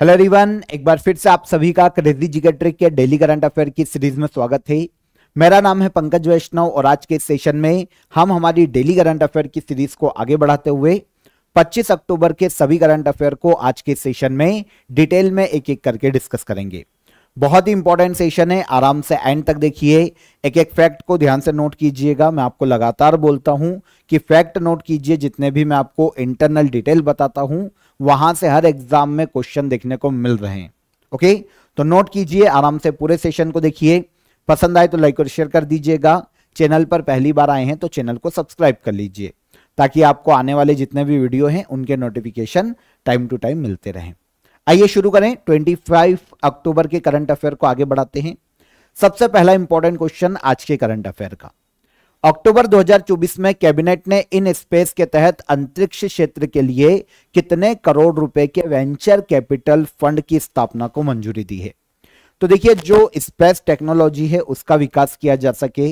hello रिवन एक बार फिर से आप सभी का क्रेजी जिगर ट्रिक के डेली करंट अफेयर की सीरीज में स्वागत है मेरा नाम है पंकज वैष्णव और आज के सेशन में हम हमारी डेली करंट अफेयर की सीरीज को आगे बढ़ाते हुए 25 अक्टूबर के सभी करंट अफेयर को आज के सेशन में डिटेल में एक एक करके डिस्कस करेंगे बहुत ही इंपॉर्टेंट सेशन है आराम से एंड तक देखिए एक एक फैक्ट को ध्यान से नोट कीजिएगा मैं आपको लगातार बोलता हूं कि फैक्ट नोट कीजिए जितने भी मैं आपको इंटरनल डिटेल बताता हूं वहां से हर एग्जाम में क्वेश्चन देखने को मिल रहे हैं ओके तो नोट कीजिए आराम से पूरे सेशन को देखिए पसंद आए तो लाइक और शेयर कर दीजिएगा चैनल पर पहली बार आए हैं तो चैनल को सब्सक्राइब कर लीजिए ताकि आपको आने वाले जितने भी वीडियो हैं उनके नोटिफिकेशन टाइम टू टाइम मिलते रहें आइए शुरू करें 25 अक्टूबर के करंट अफेयर को आगे बढ़ाते हैं सबसे पहला इंपॉर्टेंट क्वेश्चन आज के करंट अफेयर का अक्टूबर 2024 में कैबिनेट ने इन स्पेस के तहत अंतरिक्ष क्षेत्र के लिए कितने करोड़ रुपए के वेंचर कैपिटल फंड की स्थापना को मंजूरी दी है तो देखिए जो स्पेस टेक्नोलॉजी है उसका विकास किया जा सके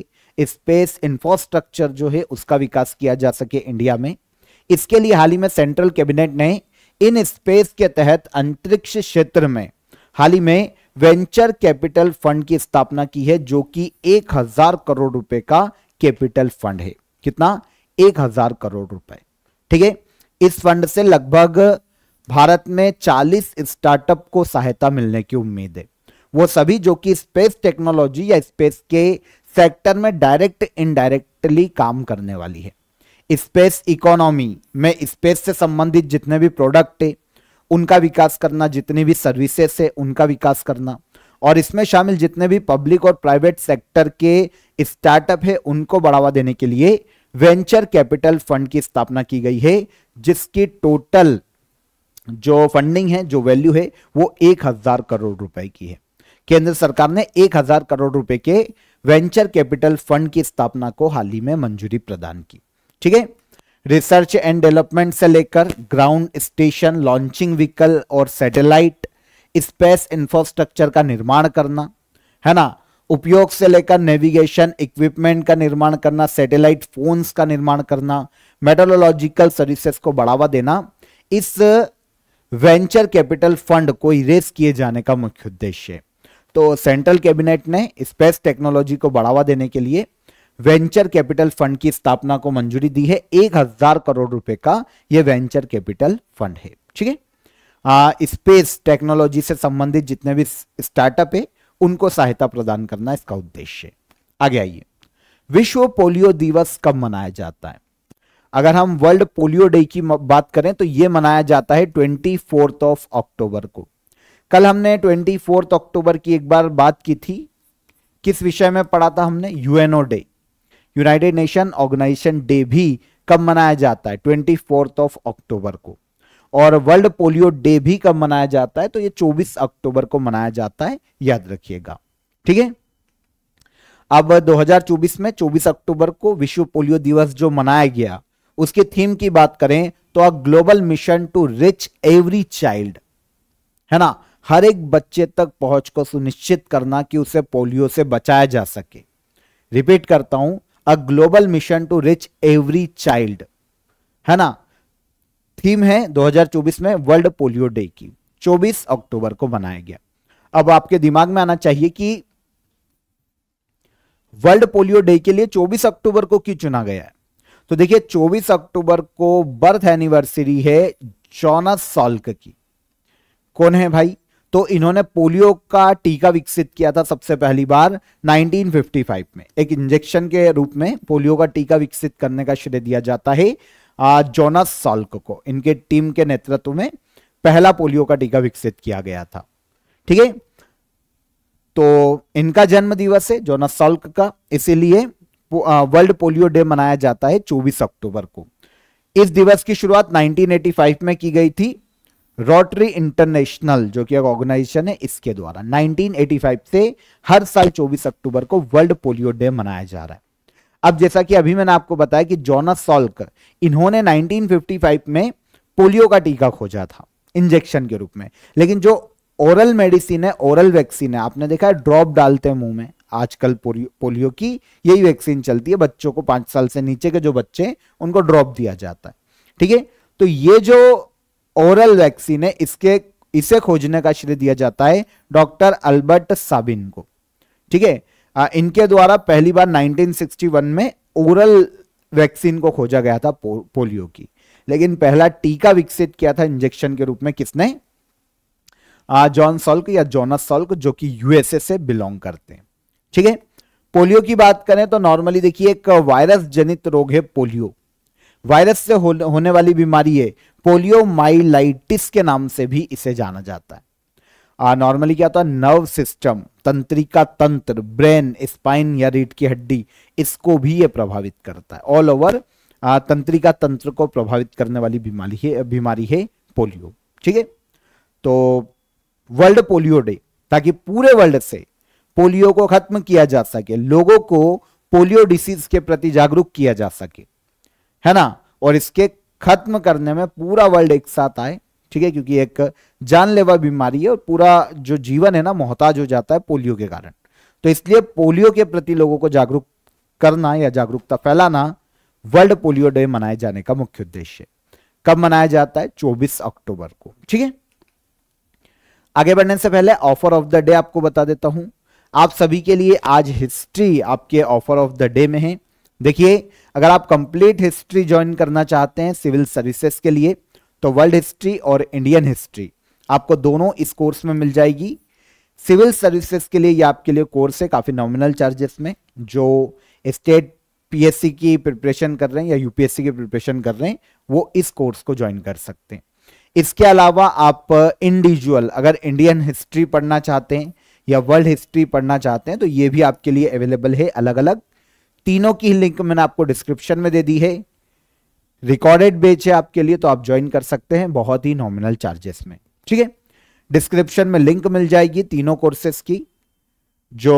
स्पेस इंफ्रास्ट्रक्चर जो है उसका विकास किया जा सके इंडिया में इसके लिए हाल ही में सेंट्रल कैबिनेट ने इन स्पेस के तहत अंतरिक्ष क्षेत्र में हाल ही में वेंचर कैपिटल फंड की स्थापना की है जो कि एक करोड़ रुपए का कैपिटल फंड है कितना एक हजार करोड़ रुपए ठीक है इस फंड से लगभग भारत में 40 स्टार्टअप को सहायता मिलने की उम्मीद है वो सभी जो कि स्पेस टेक्नोलॉजी या स्पेस के सेक्टर में डायरेक्ट इनडायरेक्टली काम करने वाली है स्पेस इकोनॉमी में स्पेस से संबंधित जितने भी प्रोडक्ट है उनका विकास करना जितनी भी सर्विसेस है उनका विकास करना और इसमें शामिल जितने भी पब्लिक और प्राइवेट सेक्टर के स्टार्टअप है उनको बढ़ावा देने के लिए वेंचर कैपिटल फंड की स्थापना की गई है जिसकी टोटल जो फंडिंग है जो वैल्यू है वो एक हजार करोड़ रुपए की है केंद्र सरकार ने एक हजार करोड़ रुपए के वेंचर कैपिटल फंड की स्थापना को हाल ही में मंजूरी प्रदान की ठीक है रिसर्च एंड डेवलपमेंट से लेकर ग्राउंड स्टेशन लॉन्चिंग व्हीकल और सैटेलाइट स्पेस इंफ्रास्ट्रक्चर का निर्माण करना है ना उपयोग से लेकर नेविगेशन इक्विपमेंट का निर्माण करना सैटेलाइट फोन्स का निर्माण करना मेटोलॉजिकल सर्विसेस को बढ़ावा देना इस वेंचर कैपिटल फंड को इरेज किए जाने का मुख्य उद्देश्य है तो सेंट्रल कैबिनेट ने स्पेस टेक्नोलॉजी को बढ़ावा देने के लिए वेंचर कैपिटल फंड की स्थापना को मंजूरी दी है एक हजार करोड़ रुपए का यह वेंचर कैपिटल फंड है ठीक है स्पेस टेक्नोलॉजी से संबंधित जितने भी स्टार्टअप है उनको सहायता प्रदान करना इसका उद्देश्य आगे आइए विश्व पोलियो दिवस कब मनाया जाता है अगर हम वर्ल्ड पोलियो डे की बात करें तो यह मनाया जाता है ट्वेंटी फोर्थ ऑफ अक्टूबर को कल हमने ट्वेंटी फोर्थ अक्टूबर की एक बार बात की थी किस विषय में पढ़ा था हमने UNO day United Nation Organization day भी कब मनाया जाता है ट्वेंटी फोर्थ ऑफ अक्टूबर को और वर्ल्ड पोलियो डे भी कब मनाया जाता है तो ये 24 अक्टूबर को मनाया जाता है याद रखिएगा ठीक है अब 2024 में 24 अक्टूबर को विश्व पोलियो दिवस जो मनाया गया उसके थीम की बात करें तो a global mission to reach every child है ना हर एक बच्चे तक पहुंच को सुनिश्चित करना कि उसे पोलियो से बचाया जा सके रिपीट करता हूं a global mission to reach every child है ना थीम है 2024 में वर्ल्ड पोलियो डे की 24 अक्टूबर को मनाया गया अब आपके दिमाग में आना चाहिए कि वर्ल्ड पोलियो डे के लिए 24 अक्टूबर को क्यों चुना गया है तो देखिए 24 अक्टूबर को बर्थ एनिवर्सरी है जॉनस सॉल्क की कौन है भाई तो इन्होंने पोलियो का टीका विकसित किया था सबसे पहली बार 1955 में एक इंजेक्शन के रूप में पोलियो का टीका विकसित करने का श्रेय दिया जाता है जोनस सॉल्क को इनके टीम के नेतृत्व में पहला पोलियो का टीका विकसित किया गया था ठीक है तो इनका जन्म दिवस है जोनस सॉल्क का इसीलिए वर्ल्ड पोलियो डे मनाया जाता है चौबीस अक्टूबर को इस दिवस की शुरुआत 1985 में की गई थी रोटरी इंटरनेशनल जो कि एक ऑर्गेनाइजेशन है इसके द्वारा 1985 से हर साल 24 अक्टूबर को वर्ल्ड पोलियो डे मनाया जा रहा है अब जैसा कि अभी मैंने आपको बताया कि जोनस सॉल्क इन्होंने 1955 में पोलियो का टीका खोजा था इंजेक्शन के रूप में लेकिन जो ओरल मेडिसिन है ओरल वैक्सीन है आपने देखा है ड्रॉप डालते हैं मुंह में आजकल पोलियो की यही वैक्सीन चलती है बच्चों को पांच साल से नीचे के जो बच्चे उनको ड्रॉप दिया जाता है ठीक है तो ये जो ओरल वैक्सीन है इसके इसे खोजने का श्रेय दिया जाता है डॉक्टर अल्बर्ट साबिन को ठीक है इनके द्वारा पहली बार 1961 में ओरल वैक्सीन को खोजा गया था पो, पोलियो की लेकिन पहला टीका विकसित किया था इंजेक्शन के रूप में किसने जॉन सॉल्क या जोनस सॉल्क जो कि यूएसए से बिलोंग करते हैं ठीक है पोलियो की बात करें तो नॉर्मली देखिए एक वायरस जनित रोग है पोलियो वायरस से हो, होने वाली बीमारी है पोलियो माइलाइटिस के नाम से भी इसे जाना जाता है नॉर्मली क्या होता है नर्व सिस्टम तंत्रिका तंत्र ब्रेन स्पाइन या रीढ़ की हड्डी इसको भी ये प्रभावित करता है ऑल ओवर तंत्रिका तंत्र को प्रभावित करने वाली बीमारी है बीमारी है पोलियो ठीक है तो वर्ल्ड पोलियो डे ताकि पूरे वर्ल्ड से पोलियो को खत्म किया जा सके लोगों को पोलियो डिसीज के प्रति जागरूक किया जा सके है ना और इसके खत्म करने में पूरा वर्ल्ड एक साथ आए ठीक है क्योंकि एक जानलेवा बीमारी है और पूरा जो जीवन है ना मोहताज हो जाता है पोलियो के कारण तो इसलिए पोलियो के प्रति लोगों को जागरूक करना या जागरूकता फैलाना वर्ल्ड पोलियो डे मनाए जाने का मुख्य उद्देश्य है कब मनाया जाता है 24 अक्टूबर को ठीक है आगे बढ़ने से पहले ऑफर ऑफ द डे आपको बता देता हूं आप सभी के लिए आज हिस्ट्री आपके ऑफर ऑफ द डे में है देखिए अगर आप कंप्लीट हिस्ट्री ज्वाइन करना चाहते हैं सिविल सर्विसेस के लिए तो वर्ल्ड हिस्ट्री और इंडियन हिस्ट्री आपको दोनों इस कोर्स में मिल जाएगी सिविल सर्विसेज के लिए ये आपके लिए कोर्स है काफ़ी नॉमिनल चार्जेस में जो स्टेट पीएससी की प्रिपरेशन कर रहे हैं या यूपीएससी की प्रिपरेशन कर रहे हैं वो इस कोर्स को ज्वाइन कर सकते हैं इसके अलावा आप इंडिविजुअल अगर इंडियन हिस्ट्री पढ़ना चाहते हैं या वर्ल्ड हिस्ट्री पढ़ना चाहते हैं तो ये भी आपके लिए अवेलेबल है अलग अलग तीनों की लिंक मैंने आपको डिस्क्रिप्शन में दे दी है रिकॉर्डेड बेच है आपके लिए तो आप ज्वाइन कर सकते हैं बहुत ही नॉमिनल चार्जेस में ठीक है डिस्क्रिप्शन में लिंक मिल जाएगी तीनों कोर्सेस की जो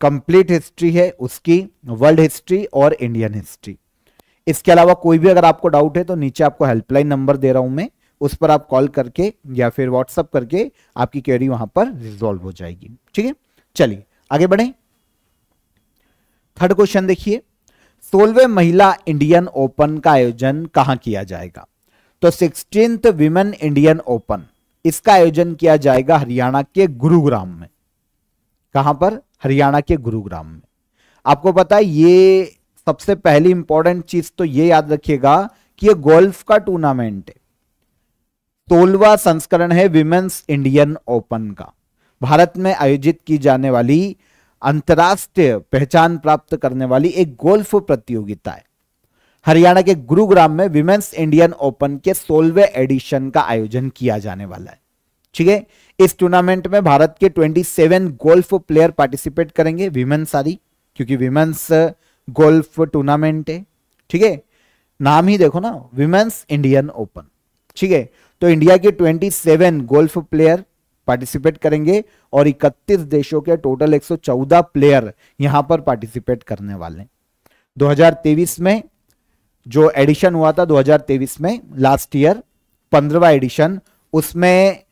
कंप्लीट हिस्ट्री है उसकी वर्ल्ड हिस्ट्री और इंडियन हिस्ट्री इसके अलावा कोई भी अगर आपको डाउट है तो नीचे आपको हेल्पलाइन नंबर दे रहा हूं मैं उस पर आप कॉल करके या फिर व्हाट्सअप करके आपकी क्वेरी वहां पर रिजोल्व हो जाएगी ठीक है चलिए आगे बढ़े थर्ड क्वेश्चन देखिए सोलवे महिला इंडियन ओपन का आयोजन कहां किया जाएगा तो सिक्सटीन विमेन इंडियन ओपन इसका आयोजन किया जाएगा हरियाणा के गुरुग्राम में कहां पर हरियाणा के गुरुग्राम में आपको पता है ये सबसे पहली इंपॉर्टेंट चीज तो ये याद रखिएगा कि ये गोल्फ का टूर्नामेंट है सोलवा संस्करण है विमेन्स इंडियन ओपन का भारत में आयोजित की जाने वाली अंतर्राष्ट्रीय पहचान प्राप्त करने वाली एक गोल्फ प्रतियोगिता है हरियाणा के गुरुग्राम में विमेंस इंडियन ओपन के सोलवे एडिशन का आयोजन किया जाने वाला है ठीक है इस टूर्नामेंट में भारत के 27 गोल्फ प्लेयर पार्टिसिपेट करेंगे विमेंस सारी क्योंकि विमेंस uh, गोल्फ टूर्नामेंट है ठीक है नाम ही देखो ना विमेंस इंडियन ओपन ठीक है तो इंडिया के 27 गोल्फ प्लेयर पार्टिसिपेट करेंगे और 31 देशों के टोटल 114 प्लेयर यहां पर पार्टिसिपेट करने वाले हैं 2023 में जो एडिशन हुआ था 2023 में लास्ट ईयर पंद्रवा एडिशन उसमें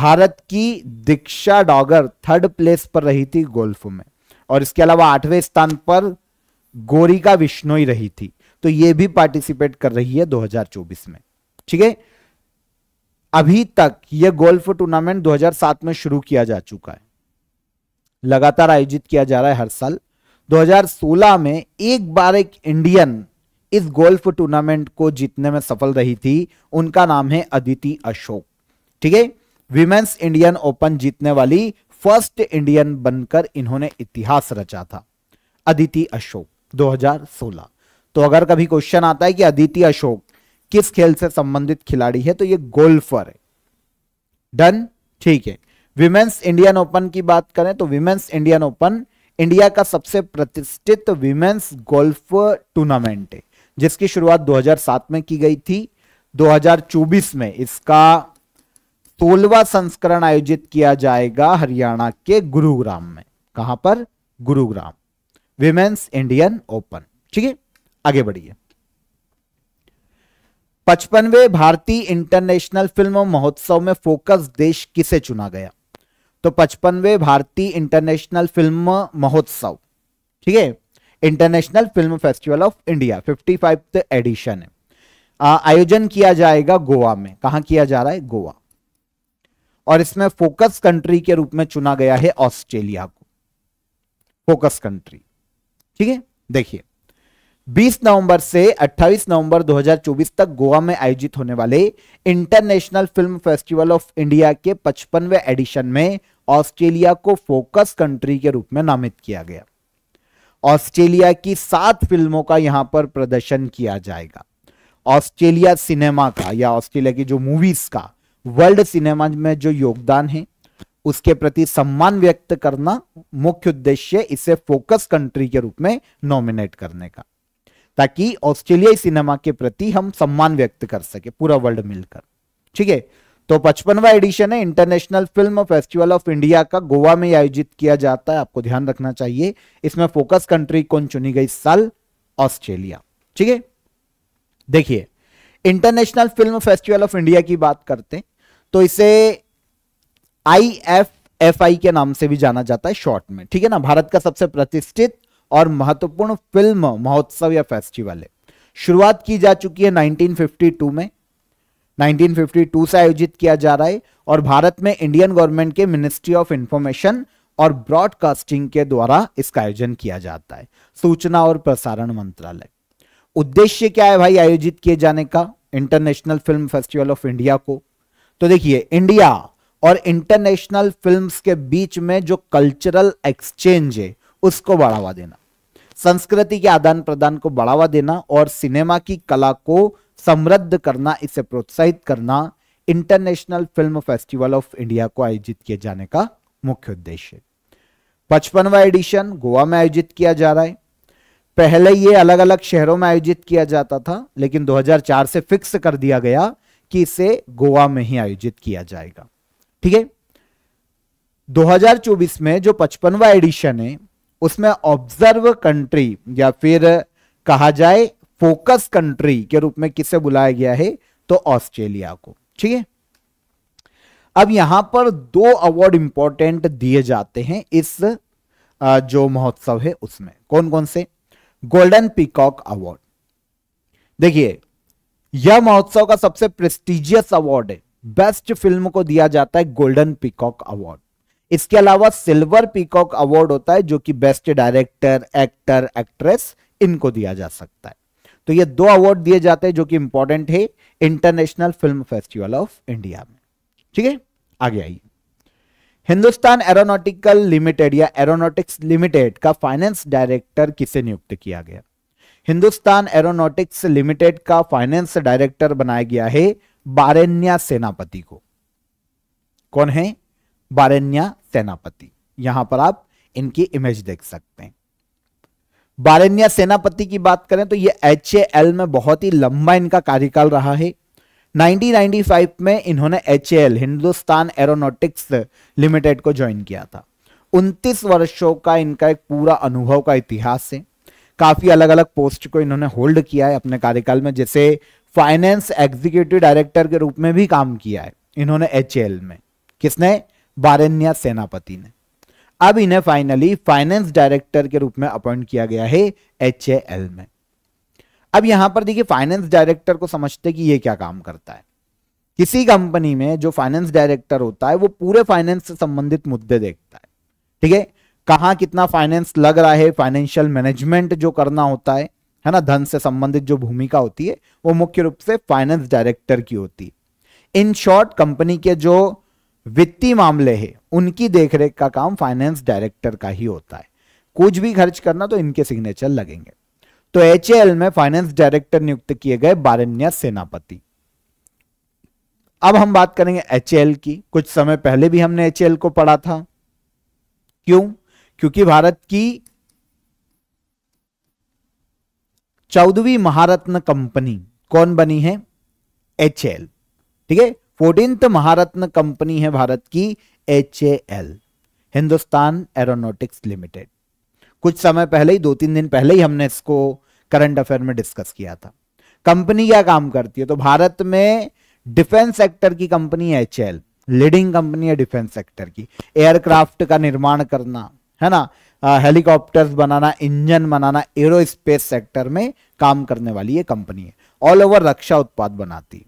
भारत की दीक्षा डॉगर थर्ड प्लेस पर रही थी गोल्फ में और इसके अलावा आठवें स्थान पर गोरिका विष्णोई रही थी तो ये भी पार्टिसिपेट कर रही है 2024 में ठीक है अभी तक यह गोल्फ टूर्नामेंट 2007 में शुरू किया जा चुका है लगातार आयोजित किया जा रहा है हर साल 2016 में एक बार एक इंडियन इस गोल्फ टूर्नामेंट को जीतने में सफल रही थी उनका नाम है अदिति अशोक ठीक है विमेन्स इंडियन ओपन जीतने वाली फर्स्ट इंडियन बनकर इन्होंने इतिहास रचा था अदिति अशोक 2016 तो अगर कभी क्वेश्चन आता है कि अदिति अशोक किस खेल से संबंधित खिलाड़ी है तो ये गोल्फर है डन ठीक है विमेन्स इंडियन ओपन की बात करें तो विमेन्स इंडियन ओपन इंडिया का सबसे प्रतिष्ठित विमेन्स गोल्फ टूर्नामेंट है जिसकी शुरुआत 2007 में की गई थी 2024 में इसका सोलवा संस्करण आयोजित किया जाएगा हरियाणा के गुरुग्राम में कहां पर गुरुग्राम विमेन्स इंडियन ओपन ठीक है आगे बढ़िए पचपनवे भारतीय इंटरनेशनल फिल्म महोत्सव में फोकस देश किसे चुना गया तो पचपनवे भारतीय इंटरनेशनल फिल्म महोत्सव ठीक है international film festival of India fifty five edition है आयोजन किया जाएगा गोवा में कहा किया जा रहा है गोवा और इसमें फोकस कंट्री के रूप में चुना गया है ऑस्ट्रेलिया को फोकस कंट्री ठीक है देखिए 20 नवंबर से 28 नवंबर 2024 तक गोवा में आयोजित होने वाले international film festival of India के पचपनवे एडिशन में ऑस्ट्रेलिया को फोकस कंट्री के रूप में नामित किया गया ऑस्ट्रेलिया की सात फिल्मों का यहां पर प्रदर्शन किया जाएगा ऑस्ट्रेलिया सिनेमा का या ऑस्ट्रेलिया की जो मूवीज का वर्ल्ड सिनेमा में जो योगदान है उसके प्रति सम्मान व्यक्त करना मुख्य उद्देश्य इसे फोकस कंट्री के रूप में नॉमिनेट करने का ताकि ऑस्ट्रेलियाई सिनेमा के प्रति हम सम्मान व्यक्त कर सके पूरा वर्ल्ड मिलकर ठीक है तो पचपनवा एडिशन है international film festival of India का गोवा में आयोजित किया जाता है आपको ध्यान रखना चाहिए इसमें फोकस कंट्री कौन चुनी गई साल ऑस्ट्रेलिया ठीक है देखिए international film festival of India की बात करते तो इसे आई एफ एफ आई के नाम से भी जाना जाता है शॉर्ट में ठीक है ना भारत का सबसे प्रतिष्ठित और महत्वपूर्ण फिल्म महोत्सव या फेस्टिवल है शुरुआत की जा चुकी है 1952 में 1952 से आयोजित किया जा रहा है और भारत में इंडियन गवर्नमेंट के मिनिस्ट्री ऑफ इंफॉर्मेशन और ब्रॉडकास्टिंग के द्वारा इसका आयोजन किया जाता है सूचना और प्रसारण मंत्रालय उद्देश्य क्या है भाई आयोजित किए जाने का international film festival of India को तो देखिए इंडिया और इंटरनेशनल फिल्म्स के बीच में जो कल्चरल एक्सचेंज है उसको बढ़ावा देना संस्कृति के आदान प्रदान को बढ़ावा देना और सिनेमा की कला को समृद्ध करना इसे प्रोत्साहित करना international film festival of India को आयोजित किए जाने का मुख्य उद्देश्य पचपनवा एडिशन गोवा में आयोजित किया जा रहा है पहले ये अलग अलग शहरों में आयोजित किया जाता था लेकिन 2004 से फिक्स कर दिया गया कि इसे गोवा में ही आयोजित किया जाएगा ठीक है 2024 में जो पचपनवा एडिशन है उसमें ऑब्जर्व कंट्री या फिर कहा जाए फोकस कंट्री के रूप में किसे बुलाया गया है तो ऑस्ट्रेलिया को ठीक है अब यहां पर दो अवार्ड इंपॉर्टेंट दिए जाते हैं इस जो महोत्सव है उसमें कौन कौन से गोल्डन पीकॉक अवार्ड देखिए यह महोत्सव का सबसे प्रेस्टिजियस अवार्ड है बेस्ट फिल्म को दिया जाता है गोल्डन पीकॉक अवार्ड इसके अलावा सिल्वर पीकॉक अवार्ड होता है जो कि बेस्ट डायरेक्टर एक्टर एक्ट्रेस इनको दिया जा सकता है तो ये दो अवार्ड दिए जाते हैं जो कि इंपॉर्टेंट है international film festival of India में ठीक है आगे आइए हिंदुस्तान एरोनॉटिकल लिमिटेड या एरोनॉटिक्स लिमिटेड का फाइनेंस डायरेक्टर किसे नियुक्त किया गया हिंदुस्तान एरोनॉटिक्स लिमिटेड का फाइनेंस डायरेक्टर बनाया गया है बारेन्या सेनापति को कौन है बारेन्या सेनापति यहां पर आप इनकी इमेज देख सकते हैं बारेन्या सेनापति की बात करें तो ये एच में बहुत ही लंबा इनका कार्यकाल रहा है 1995 में इन्होंने एच हिंदुस्तान एरोनॉटिक्स लिमिटेड को ज्वाइन किया था 29 वर्षों का इनका एक पूरा अनुभव का इतिहास है काफी अलग अलग पोस्ट को इन्होंने होल्ड किया है अपने कार्यकाल में जैसे फाइनेंस एग्जीक्यूटिव डायरेक्टर के रूप में भी काम किया है इन्होंने एच में किसने बारेन्या सेनापति ने अब इन्हें फाइनली फाइनेंस डायरेक्टर के रूप में अपॉइंट किया गया है एच में अब यहां पर देखिए फाइनेंस डायरेक्टर को समझते कि यह क्या काम करता है किसी कंपनी में जो फाइनेंस डायरेक्टर होता है वो पूरे फाइनेंस से संबंधित मुद्दे देखता है ठीक है कहां कितना फाइनेंस लग रहा है फाइनेंशियल मैनेजमेंट जो करना होता है है ना धन से संबंधित जो भूमिका होती है वो मुख्य रूप से फाइनेंस डायरेक्टर की होती है इन शॉर्ट कंपनी के जो वित्तीय मामले है उनकी देखरेख का काम फाइनेंस डायरेक्टर का ही होता है कुछ भी खर्च करना तो इनके सिग्नेचर लगेंगे तो एच में फाइनेंस डायरेक्टर नियुक्त किए गए बारण्य सेनापति अब हम बात करेंगे एच की कुछ समय पहले भी हमने एच को पढ़ा था क्यों क्योंकि भारत की चौदहवीं महारत्न कंपनी कौन बनी है एच ठीक है फोर्टींथ महारत्न कंपनी है भारत की एच हिंदुस्तान एरोनोटिक्स लिमिटेड कुछ समय पहले ही दो तीन दिन पहले ही हमने इसको करंट अफेयर में डिस्कस किया था कंपनी क्या काम करती है तो भारत में डिफेंस सेक्टर की कंपनी है एच लीडिंग कंपनी है डिफेंस सेक्टर की एयरक्राफ्ट का निर्माण करना है ना हेलीकॉप्टर्स बनाना इंजन बनाना एरोस्पेस सेक्टर में काम करने वाली ये कंपनी है ऑल ओवर रक्षा उत्पाद बनाती है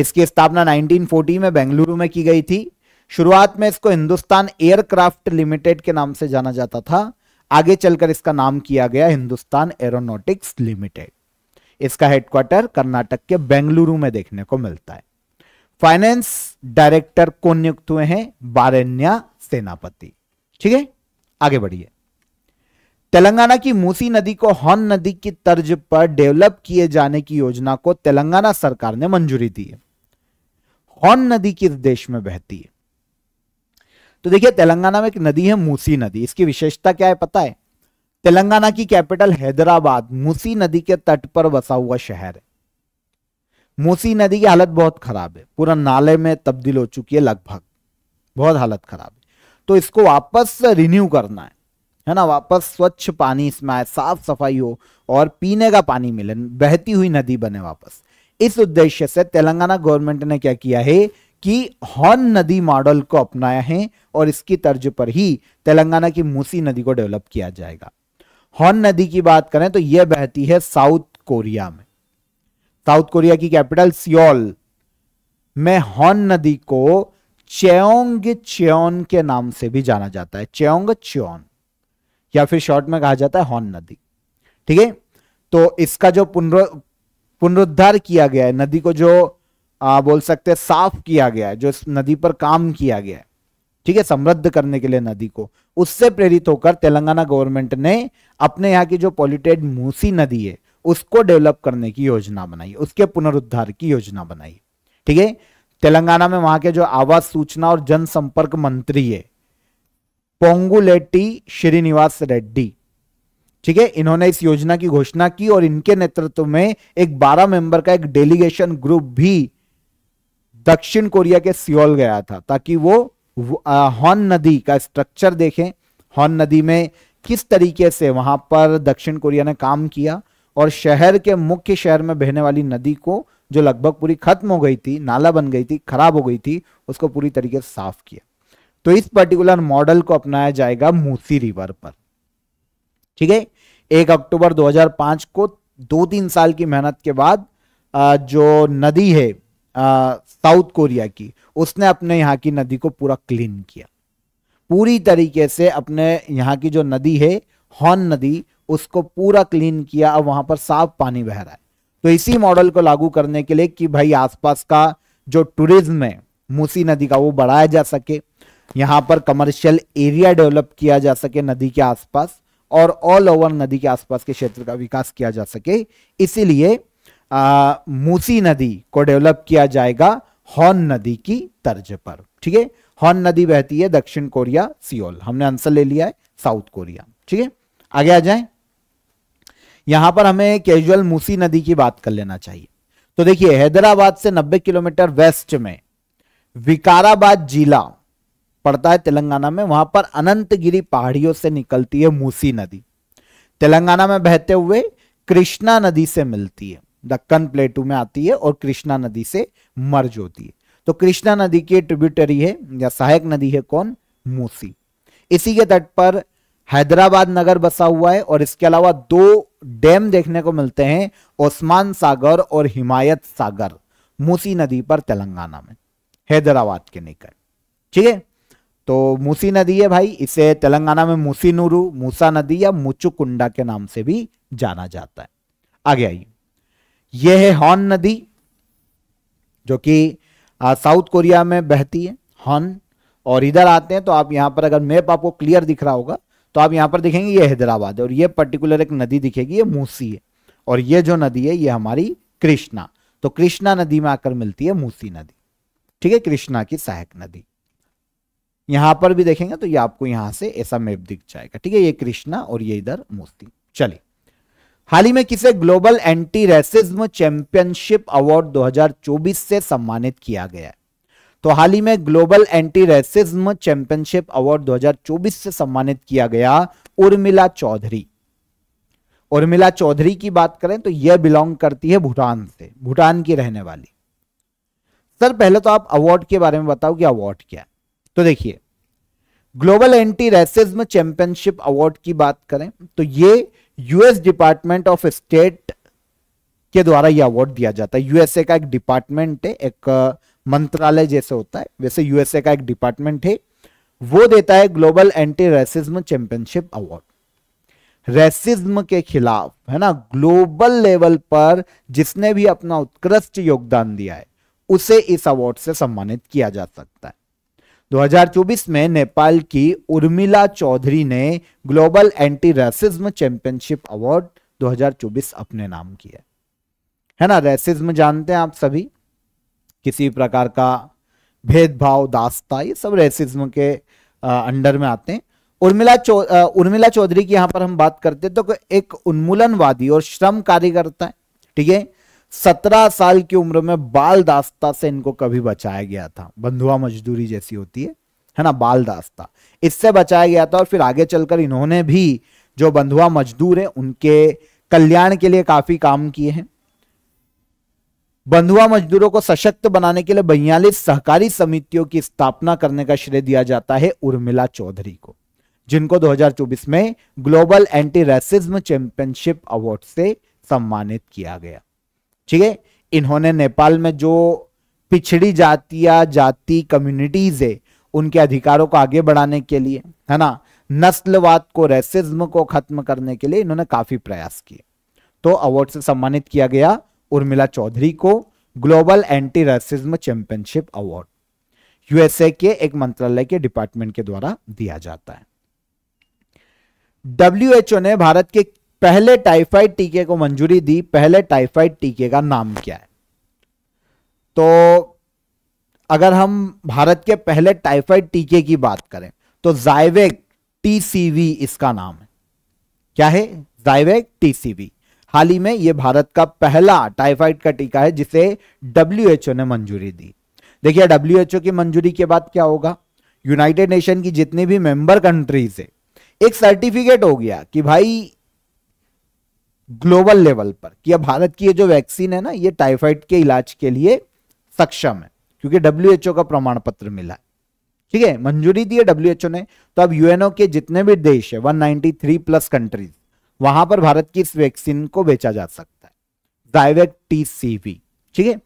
इसकी स्थापना 1940 में बेंगलुरु में की गई थी शुरुआत में इसको हिंदुस्तान एयरक्राफ्ट लिमिटेड के नाम से जाना जाता था आगे चलकर इसका नाम किया गया हिंदुस्तान एरोनोटिक्स लिमिटेड इसका हेडक्वार्टर कर्नाटक के बेंगलुरु में देखने को मिलता है फाइनेंस डायरेक्टर को नियुक्त हुए हैं बारेन्या सेनापति ठीक है आगे बढ़िए तेलंगाना की मूसी नदी को हॉन नदी की तर्ज पर डेवलप किए जाने की योजना को तेलंगाना सरकार ने मंजूरी दी है हॉन नदी किस देश में बहती है तो देखिए तेलंगाना में एक नदी है मूसी नदी इसकी विशेषता क्या है पता है तेलंगाना की कैपिटल हैदराबाद मूसी नदी के तट पर बसा हुआ शहर है मूसी नदी की हालत बहुत खराब है पूरा नाले में तब्दील हो चुकी है लगभग बहुत हालत खराब है तो इसको वापस रिन्यू करना है है ना वापस स्वच्छ पानी इसमें आए साफ सफाई हो और पीने का पानी मिले बहती हुई नदी बने वापस इस उद्देश्य से तेलंगाना गवर्नमेंट ने क्या किया है कि हॉन नदी मॉडल को अपनाया है और इसकी तर्ज पर ही तेलंगाना की मूसी नदी को डेवलप किया जाएगा हॉन नदी की बात करें तो यह बहती है साउथ कोरिया में साउथ कोरिया की कैपिटल सियोल में हॉन नदी को चेओंग च्योन के नाम से भी जाना जाता है चेओंग च्योन या फिर शॉर्ट में कहा जाता है हॉर्न नदी ठीक है तो इसका जो पुनर पुनरुद्धार किया गया है नदी को जो आ, बोल सकते हैं साफ किया गया है जो इस नदी पर काम किया गया है ठीक है समृद्ध करने के लिए नदी को उससे प्रेरित होकर तेलंगाना गवर्नमेंट ने अपने यहाँ की जो पॉल्यूटेड मूसी नदी है उसको डेवलप करने की योजना बनाई उसके पुनरुद्धार की योजना बनाई ठीक है तेलंगाना में वहां के जो आवास सूचना और जनसंपर्क मंत्री है पोंगुलेटी श्रीनिवास रेड्डी ठीक है इन्होंने इस योजना की घोषणा की और इनके नेतृत्व में एक 12 मेंबर का एक डेलीगेशन ग्रुप भी दक्षिण कोरिया के सियोल गया था ताकि वो हॉन नदी का स्ट्रक्चर देखें हॉन नदी में किस तरीके से वहां पर दक्षिण कोरिया ने काम किया और शहर के मुख्य शहर में बहने वाली नदी को जो लगभग पूरी खत्म हो गई थी नाला बन गई थी खराब हो गई थी उसको पूरी तरीके से साफ किया तो इस पर्टिकुलर मॉडल को अपनाया जाएगा मूसी रिवर पर ठीक है एक अक्टूबर 2005 को दो तीन साल की मेहनत के बाद जो नदी है साउथ कोरिया की उसने अपने यहाँ की नदी को पूरा क्लीन किया पूरी तरीके से अपने यहाँ की जो नदी है हॉन नदी उसको पूरा क्लीन किया और वहां पर साफ पानी बह रहा है तो इसी मॉडल को लागू करने के लिए कि भाई आसपास का जो टूरिज्म है मूसी नदी का वो बढ़ाया जा सके यहाँ पर कमर्शियल एरिया डेवलप किया जा सके नदी के आसपास और ऑल ओवर नदी के आसपास के क्षेत्र का विकास किया जा सके इसीलिए मूसी नदी को डेवलप किया जाएगा हॉन नदी की तर्ज पर ठीक है हॉन नदी बहती है दक्षिण कोरिया सियोल हमने आंसर ले लिया है साउथ कोरिया ठीक है आगे आ जाए यहां पर हमें कैजुअल मूसी नदी की बात कर लेना चाहिए तो देखिए हैदराबाद से 90 किलोमीटर वेस्ट में विकाराबाद जिला पड़ता है तेलंगाना में वहां पर अनंतगिरी पहाड़ियों से निकलती है मूसी नदी तेलंगाना में बहते हुए कृष्णा नदी से मिलती है दक्कन प्लेटू में आती है और कृष्णा नदी से मर्ज होती है तो कृष्णा नदी की ट्रिब्यूटरी है या सहायक नदी है कौन मूसी इसी के तट पर हैदराबाद नगर बसा हुआ है और इसके अलावा दो डैम देखने को मिलते हैं ओस्मान सागर और हिमायत सागर मूसी नदी पर तेलंगाना में हैदराबाद के निकट ठीक है तो मूसी नदी है भाई इसे तेलंगाना में मूसी नूरू मूसा नदी या मुचुकुंडा के नाम से भी जाना जाता है आगे आइए यह है हॉन नदी जो कि साउथ कोरिया में बहती है हॉन और इधर आते हैं तो आप यहां पर अगर मैप आपको क्लियर दिख रहा होगा तो आप यहां पर देखेंगे ये हैदराबाद है और ये पर्टिकुलर एक नदी दिखेगी ये मूसी है और ये जो नदी है ये हमारी कृष्णा तो कृष्णा नदी में आकर मिलती है मूसी नदी ठीक है कृष्णा की सहायक नदी यहां पर भी देखेंगे तो ये आपको यहां से ऐसा मैप दिख जाएगा ठीक है ये कृष्णा और ये इधर मूर्ति चलिए हाल ही में किसे global anti racism championship award 2024 से सम्मानित किया गया है तो हाल ही में global anti racism championship award 2024 से सम्मानित किया गया उर्मिला चौधरी उर्मिला चौधरी की बात करें तो यह बिलोंग करती है भूटान से भूटान की रहने वाली सर पहले तो आप अवार्ड के बारे में बताओ कि अवार्ड क्या है तो देखिए global anti racism championship award की बात करें तो ये यूएस डिपार्टमेंट ऑफ स्टेट के द्वारा यह अवार्ड दिया जाता है यूएसए का एक डिपार्टमेंट है एक मंत्रालय जैसे होता है वैसे यूएसए का एक डिपार्टमेंट है वो देता है global anti racism championship award racism के खिलाफ है ना ग्लोबल लेवल पर जिसने भी अपना उत्कृष्ट योगदान दिया है उसे इस अवार्ड से सम्मानित किया जा सकता है 2024 में नेपाल की उर्मिला चौधरी ने global anti racism championship award 2024 अपने नाम किया है ना रेसिज्म जानते हैं आप सभी किसी प्रकार का भेदभाव दास्ता ये सब रेसिज्म के अंडर में आते हैं उर्मिला चौ उर्मिला चौधरी की यहां पर हम बात करते हैं तो एक उन्मूलनवादी और श्रम कार्यकर्ता है ठीक है सत्रह साल की उम्र में बाल दास्ता से इनको कभी बचाया गया था बंधुआ मजदूरी जैसी होती है है ना बाल दास्ता इससे बचाया गया था और फिर आगे चलकर इन्होंने भी जो बंधुआ मजदूर है उनके कल्याण के लिए काफी काम किए हैं बंधुआ मजदूरों को सशक्त बनाने के लिए बयालीस सहकारी समितियों की स्थापना करने का श्रेय दिया जाता है उर्मिला चौधरी को जिनको 2024 में global anti racism championship award से सम्मानित किया गया ठीक है इन्होंने नेपाल में जो पिछड़ी जातिया जाति कम्युनिटीज है उनके अधिकारों को आगे बढ़ाने के लिए है ना नस्लवाद को रेसिज्म को खत्म करने के लिए इन्होंने काफी प्रयास किए तो अवार्ड से सम्मानित किया गया उर्मिला चौधरी को global anti racism championship award USA के एक मंत्रालय के डिपार्टमेंट के द्वारा दिया जाता है डब्ल्यू ने भारत के पहले टाइफाइड टीके को मंजूरी दी पहले टाइफाइड टीके का नाम क्या है तो अगर हम भारत के पहले टाइफाइड टीके की बात करें तो जायवेग टीसीवी इसका नाम है क्या है जायवेग टीसीवी हाल ही में यह भारत का पहला टाइफाइड का टीका है जिसे डब्ल्यूएचओ ने मंजूरी दी देखिए डब्ल्यूएचओ की मंजूरी के बाद क्या होगा यूनाइटेड नेशन की जितनी भी मेंबर कंट्रीज है एक सर्टिफिकेट हो गया कि भाई ग्लोबल लेवल पर कि अब भारत की ये जो वैक्सीन है ना ये टाइफाइड के इलाज के लिए सक्षम है क्योंकि डब्ल्यू का प्रमाण पत्र मिला है ठीक है मंजूरी दी है डब्ल्यू ने तो अब यूएनओ के जितने भी देश है 193 प्लस कंट्रीज वहां पर भारत की इस वैक्सीन को बेचा जा सकता है जायवेक टी सीवी ठीक है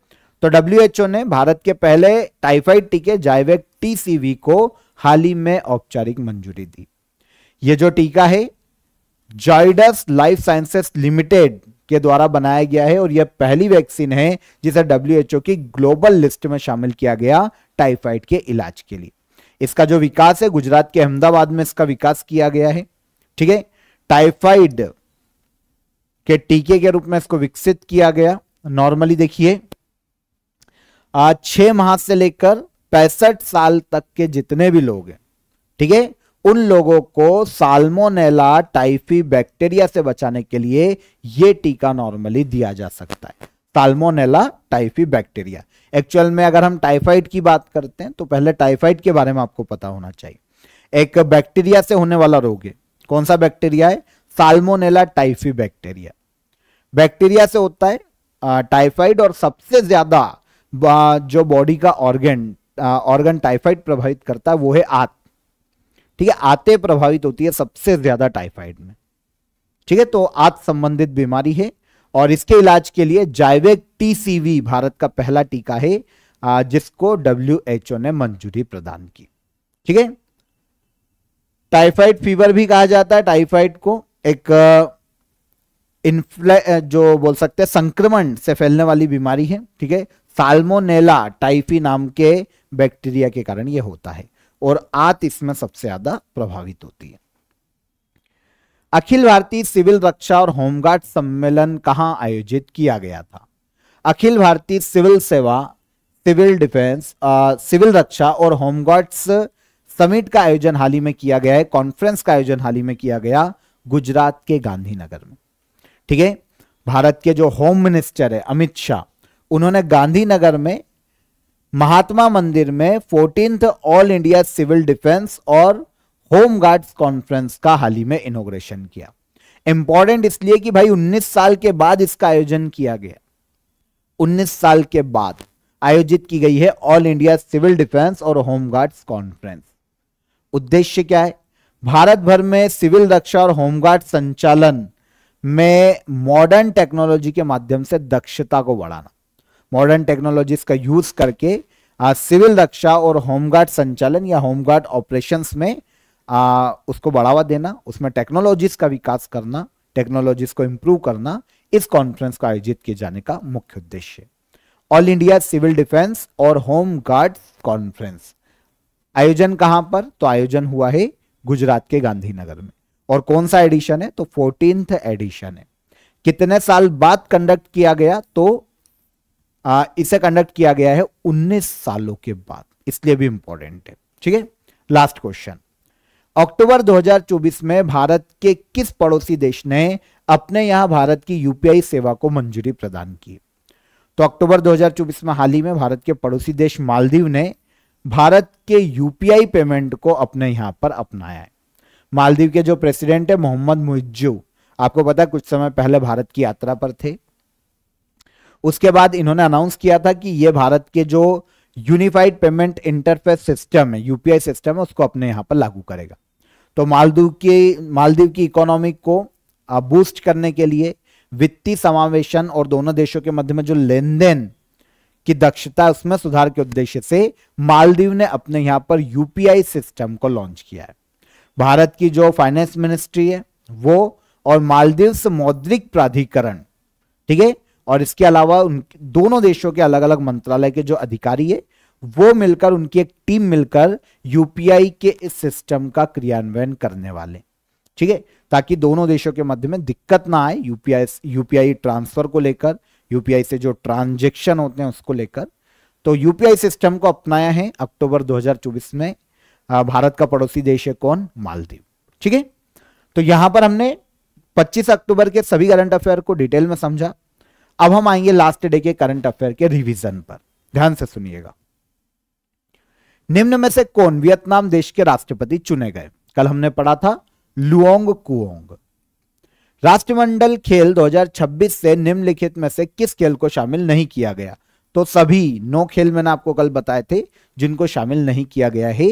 तो डब्ल्यू ने भारत के पहले टाइफाइड टीके जायवेक टी को हाल ही में औपचारिक मंजूरी दी ये जो टीका है जाइडस लाइफ साइंसेस लिमिटेड के द्वारा बनाया गया है और यह पहली वैक्सीन है जिसे डब्ल्यूएचओ की ग्लोबल लिस्ट में शामिल किया गया टाइफाइड के इलाज के लिए इसका जो विकास है गुजरात के अहमदाबाद में इसका विकास किया गया है ठीक है टाइफाइड के टीके के रूप में इसको विकसित किया गया नॉर्मली देखिए छह माह से लेकर पैंसठ साल तक के जितने भी लोग हैं ठीक है उन लोगों को साल्मोनेला टाइफी बैक्टीरिया से बचाने के लिए यह टीका नॉर्मली दिया जा सकता है साल्मोनेला टाइफी बैक्टीरिया एक्चुअल में अगर हम टाइफाइड की बात करते हैं तो पहले टाइफाइड के बारे में आपको पता होना चाहिए एक बैक्टीरिया से होने वाला रोग है कौन सा बैक्टीरिया है साल्मोनेला टाइफी बैक्टीरिया बैक्टीरिया से होता है टाइफाइड और सबसे ज्यादा जो बॉडी का ऑर्गेन ऑर्गन टाइफाइड प्रभावित करता है वो है आत ठीक है आते प्रभावित होती है सबसे ज्यादा टाइफाइड में ठीक है तो आत संबंधित बीमारी है और इसके इलाज के लिए जैविक टीसीवी भारत का पहला टीका है जिसको डब्ल्यू ने मंजूरी प्रदान की ठीक है टाइफाइड फीवर भी कहा जाता है टाइफाइड को एक इन्फ्ले जो बोल सकते हैं संक्रमण से फैलने वाली बीमारी है ठीक है साल्मोनेला टाइफी नाम के बैक्टीरिया के कारण यह होता है और आत इसमें सबसे ज्यादा प्रभावित होती है अखिल भारतीय सिविल रक्षा और होमगार्ड सम्मेलन कहां आयोजित किया गया था अखिल भारतीय सिविल सेवा सिविल डिफेंस सिविल रक्षा और होमगार्ड्स समिट का आयोजन हाल ही में किया गया है कॉन्फ्रेंस का आयोजन हाल ही में किया गया गुजरात के गांधीनगर में ठीक है भारत के जो होम मिनिस्टर है अमित शाह उन्होंने गांधीनगर में महात्मा मंदिर में fourteen all India civil defence और होम गार्ड्स कॉन्फ्रेंस का हाल ही में इनोग्रेशन किया इंपॉर्टेंट इसलिए कि भाई 19 साल के बाद इसका आयोजन किया गया 19 साल के बाद आयोजित की गई है ऑल इंडिया सिविल डिफेंस और होम गार्ड्स कॉन्फ्रेंस उद्देश्य क्या है भारत भर में सिविल रक्षा और होमगार्ड संचालन में मॉडर्न टेक्नोलॉजी के माध्यम से दक्षता को बढ़ाना मॉडर्न टेक्नोलॉजीज का यूज करके आ, सिविल रक्षा और होमगार्ड संचालन या होमगार्ड ऑपरेशंस में आ, उसको बढ़ावा देना उसमें टेक्नोलॉजीज का विकास करना टेक्नोलॉजीज को इम्प्रूव करना इस कॉन्फ्रेंस को आयोजित किए जाने का मुख्य उद्देश्य ऑल इंडिया सिविल डिफेंस और होम गार्ड कॉन्फ्रेंस आयोजन कहां पर तो आयोजन हुआ है गुजरात के गांधीनगर में और कौन सा एडिशन है तो फोर्टीन एडिशन है कितने साल बाद कंडक्ट किया गया तो इसे कंडक्ट किया गया है 19 सालों के बाद इसलिए भी इंपॉर्टेंट है ठीक है लास्ट क्वेश्चन अक्टूबर 2024 में भारत के किस पड़ोसी देश ने अपने यहां भारत की यूपीआई सेवा को मंजूरी प्रदान की तो अक्टूबर 2024 में हाल ही में भारत के पड़ोसी देश मालदीव ने भारत के यूपीआई पेमेंट को अपने यहां पर अपनाया है मालदीव के जो प्रेसिडेंट है मोहम्मद मुइजू आपको पता है कुछ समय पहले भारत की यात्रा पर थे उसके बाद इन्होंने अनाउंस किया था कि ये भारत के जो यूनिफाइड पेमेंट इंटरफेस सिस्टम है यूपीआई सिस्टम है उसको अपने यहां पर लागू करेगा तो मालदीव की मालदीव की इकोनॉमी को बूस्ट करने के लिए वित्तीय समावेशन और दोनों देशों के मध्य में जो लेन देन की दक्षता उसमें सुधार के उद्देश्य से मालदीव ने अपने यहां पर यूपीआई सिस्टम को लॉन्च किया है भारत की जो फाइनेंस मिनिस्ट्री है वो और मालदीव मौद्रिक प्राधिकरण ठीक है और इसके अलावा उन दोनों देशों के अलग अलग मंत्रालय के जो अधिकारी है वो मिलकर उनकी एक टीम मिलकर यूपीआई के इस सिस्टम का क्रियान्वयन करने वाले ठीक है ताकि दोनों देशों के मध्य में दिक्कत ना आए यूपीआई यूपीआई ट्रांसफर को लेकर यूपीआई से जो ट्रांजेक्शन होते हैं उसको लेकर तो यूपीआई सिस्टम को अपनाया है अक्टूबर 2024 में भारत का पड़ोसी देश है कौन मालदीव ठीक है तो यहां पर हमने 25 अक्टूबर के सभी करंट अफेयर को डिटेल में समझा अब हम आएंगे लास्ट डे के करंट अफेयर के रिवीजन पर ध्यान से सुनिएगा निम्न में से कौन वियतनाम देश के राष्ट्रपति चुने गए कल हमने पढ़ा था लुओंग कुओंग राष्ट्रमंडल खेल 2026 से निम्नलिखित में से किस खेल को शामिल नहीं किया गया तो सभी नौ खेल मैंने आपको कल बताए थे जिनको शामिल नहीं किया गया है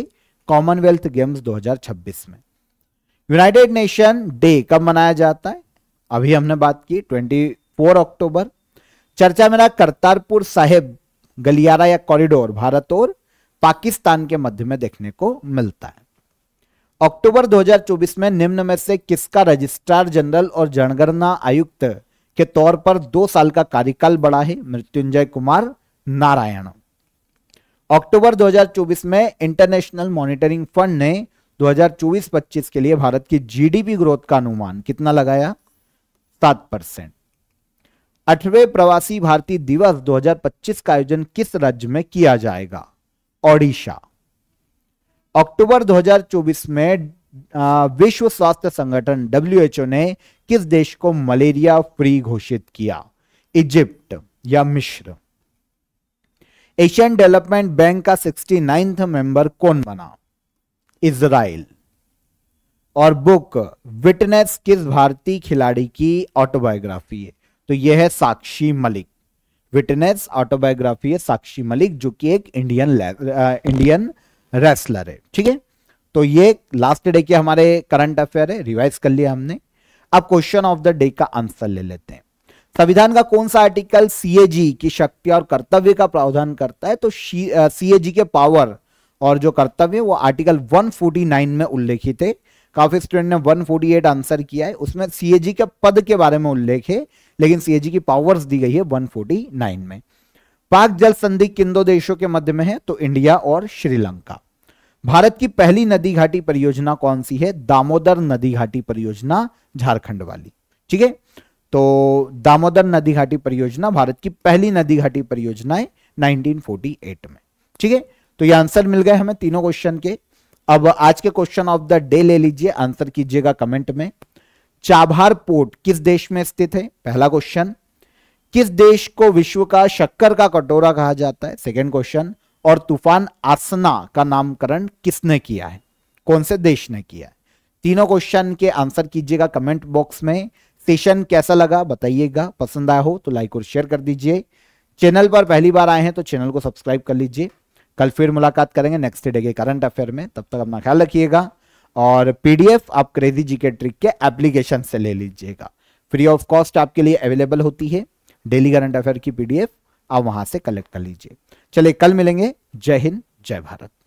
कॉमनवेल्थ गेम्स 2026 में यूनाइटेड नेशन डे कब मनाया जाता है अभी हमने बात की 24 अक्टूबर चर्चा में रहा करतारपुर साहिब गलियारा या कॉरिडोर भारत और पाकिस्तान के मध्य में देखने को मिलता है अक्टूबर 2024 में निम्न में से किसका रजिस्ट्रार जनरल और जनगणना आयुक्त के तौर पर दो साल का कार्यकाल बढ़ा है मृत्युंजय कुमार नारायण अक्टूबर 2024 में इंटरनेशनल मॉनिटरिंग फंड ने 2024-25 के लिए भारत की जीडीपी ग्रोथ का अनुमान कितना लगाया सात परसेंट अठवे प्रवासी भारतीय दिवस 2025 का आयोजन किस राज्य में किया जाएगा ओडिशा अक्टूबर 2024 में विश्व स्वास्थ्य संगठन डब्ल्यूएचओ ने किस देश को मलेरिया फ्री घोषित किया इजिप्ट या मिश्र एशियन डेवलपमेंट बैंक का सिक्सटी नाइन्थ मेंबर कौन बना इसराइल और बुक विटनेस किस भारतीय खिलाड़ी की ऑटोबायोग्राफी है तो ये है साक्षी मलिक विटनेस ऑटोबायोग्राफी है साक्षी मलिक जो कि एक इंडियन इंडियन रेसलर है ठीक है तो ये लास्ट डे के हमारे करंट अफेयर है रिवाइज कर लिया हमने अब क्वेश्चन ऑफ द डे का आंसर ले लेते हैं संविधान का कौन सा आर्टिकल सीएजी की शक्ति और कर्तव्य का प्रावधान करता है तो सीएजी के पावर और जो कर्तव्य वो आर्टिकल 149 में उल्लेखित है काफी स्टूडेंट ने 148 आंसर किया है उसमें सीएजी के पद के बारे में उल्लेख है लेकिन सीएजी की पावर्स दी गई है 149 में पाक जल संधि किन दो देशों के मध्य में है तो इंडिया और श्रीलंका भारत की पहली नदी घाटी परियोजना कौन सी है दामोदर नदी घाटी परियोजना झारखंड वाली ठीक है तो दामोदर नदी घाटी परियोजना भारत की पहली नदी घाटी परियोजना है 1948 में ठीक है तो ये आंसर मिल गए हमें तीनों क्वेश्चन के अब आज के क्वेश्चन ऑफ द डे ले लीजिए आंसर कीजिएगा कमेंट में चाबहार पोर्ट किस देश में स्थित है पहला क्वेश्चन किस देश को विश्व का शक्कर का कटोरा कहा जाता है सेकेंड क्वेश्चन और तूफान आसना का नामकरण किसने किया है कौन से देश ने किया है तीनों क्वेश्चन के आंसर कीजिएगा कमेंट बॉक्स में सेशन कैसा लगा बताइएगा पसंद आया हो तो लाइक और शेयर कर दीजिए चैनल पर पहली बार आए हैं तो चैनल को सब्सक्राइब कर लीजिए कल फिर मुलाकात करेंगे नेक्स्ट डे के करंट अफेयर में तब तक अपना ख्याल रखिएगा और पीडीएफ आप क्रेजी जी के ट्रिक के एप्लीकेशन से ले लीजिएगा फ्री ऑफ कॉस्ट आपके लिए अवेलेबल होती है डेली करंट अफेयर की पीडीएफ आप वहां से कलेक्ट कर लीजिए चलिए कल मिलेंगे जय हिंद जय भारत